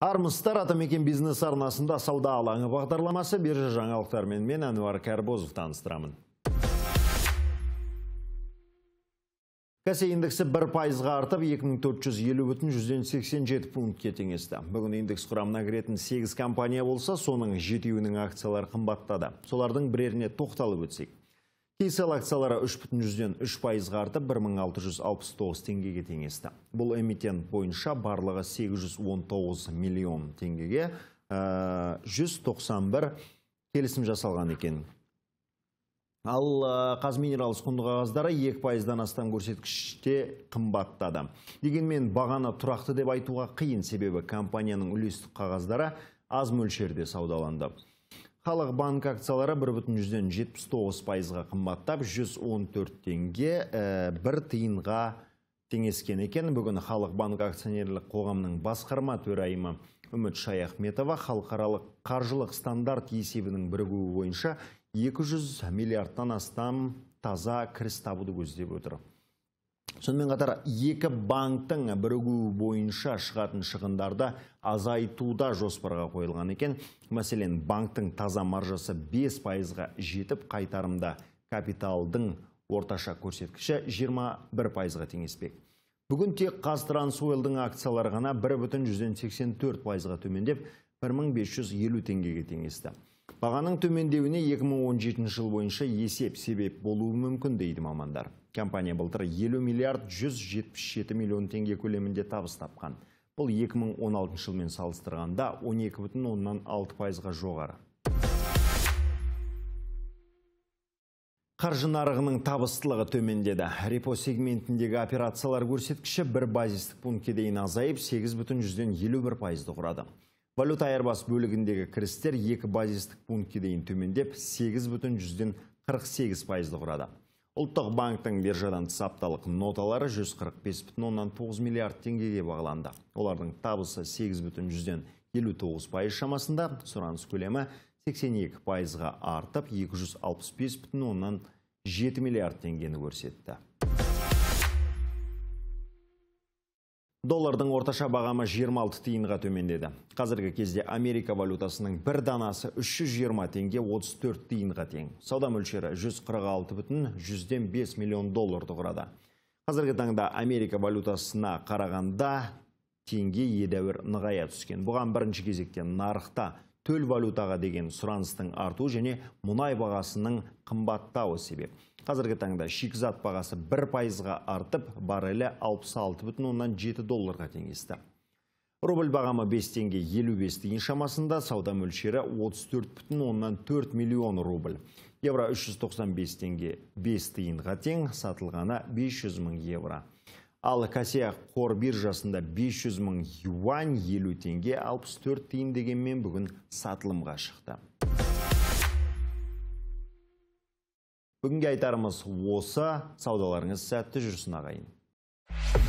Армыстар атамекен бизнес арнасында сауда алаңы бағдарламасы биржа жаңалықтармен мен Әнуар Кәрбозов таныстырамын. Кәсе индексі бір пайызға артып 2450,87 пунктке теңесті. Бүгін индекс құрамына кіретін 8 компания болса, соның жетеуінің акциялар қымбаттады. Солардың біреріне тоқталып өтсек. Кейсел акциялары 3 пайызға артып 1669 теңгеге теңесті. Бұл эмитент бойынша барлығы 819 миллион теңгеге 191 келісім жасалған екен. Ал қазминерал құнды қағаздары 2 пайыздан астан көрсеткіште қымбаттады. Дегенмен бағаны тұрақты деп айтуға қиын себебі компанияның үлестік қағаздары аз мөлшерде саудаланды. Халық банк акциялары 1,79 пайызға қымбаттап, 114 теңге э, бір тиынға теңескен екен. Бүгін Халық банк акционерлік қоғамының басқарма төрайымы Үміт Шаяхметова халықаралық қаржылық стандарт есебінің бірігуі бойынша 200 миллиардтан астам таза кіріс табуды көздеп отыр сонымен қатар екі банктың бірігу бойынша шығатын шығындарда азайтуда жоспарға қойылған екен мәселен банктың таза маржасы 5 пайызға жетіп қайтарымда капиталдың орташа көрсеткіші 21 пайызға теңеспек бүгін тек қазтрансойлдың акциялары ғана бір бүтін жүзден сексен төрт пайызға төмендеп бір мың бес елу теңгеге теңесті бағаның төмендеуіне 2017 жыл бойынша есеп себеп болуы мүмкін дейді мамандар компания былтыр 50 миллиард 177 миллион теңге көлемінде табыс тапқан бұл 2016 жылмен салыстырғанда бүтін 6 пайызға жоғары Қаржы нарығының табыстылығы төмендеді. Репо сегментіндегі операциялар көрсеткіші бір базистік пунктке дейін азайып, бүтін жүзден бір пайызды құрады. Валюта айырбас бөлігіндегі кірістер екі базистік пунктке дейін төмендеп 8 бүтін жүзден 48 пайызды құрады. Ұлттық банктың биржадан тыс ноталары 145 бүтін оннан 9 миллиард теңгеге бағаланды. Олардың табысы 8 бүтін жүзден 59 пайыз шамасында, сұраныс көлемі 82 пайызға артып 265 бүтін оннан 7 миллиард теңгені көрсетті. Доллардың орташа бағамы 26 тиынға төмендеді. Қазіргі кезде Америка валютасының бір данасы 320 теңге 34 тиынға тең. Сауда мөлшері 146 бүтін 105 миллион долларды құрады. Қазіргі таңда Америка валютасына қарағанда теңге едәуір нығая түскен. Бұған бірінші кезекте нарықта төл валютаға деген сұраныстың арту және мұнай бағасының қымбаттауы себеп. Қазіргі таңда шикізат бағасы бір пайызға артып, баррелі жеті долларға теңесті. Рубль бағамы 5 теңге бес тиын шамасында, сауда мөлшері төрт миллион рубль. Евро 395 теңге 5 тиынға тең, сатылғаны 500 мың евро ал Касия қор биржасында 500 мың юань елу теңге 64 тиын дегенмен бүгін сатылымға шықты Бүгінгі айтарымыз осы саудаларыңыз сәтті жүрсін ағайын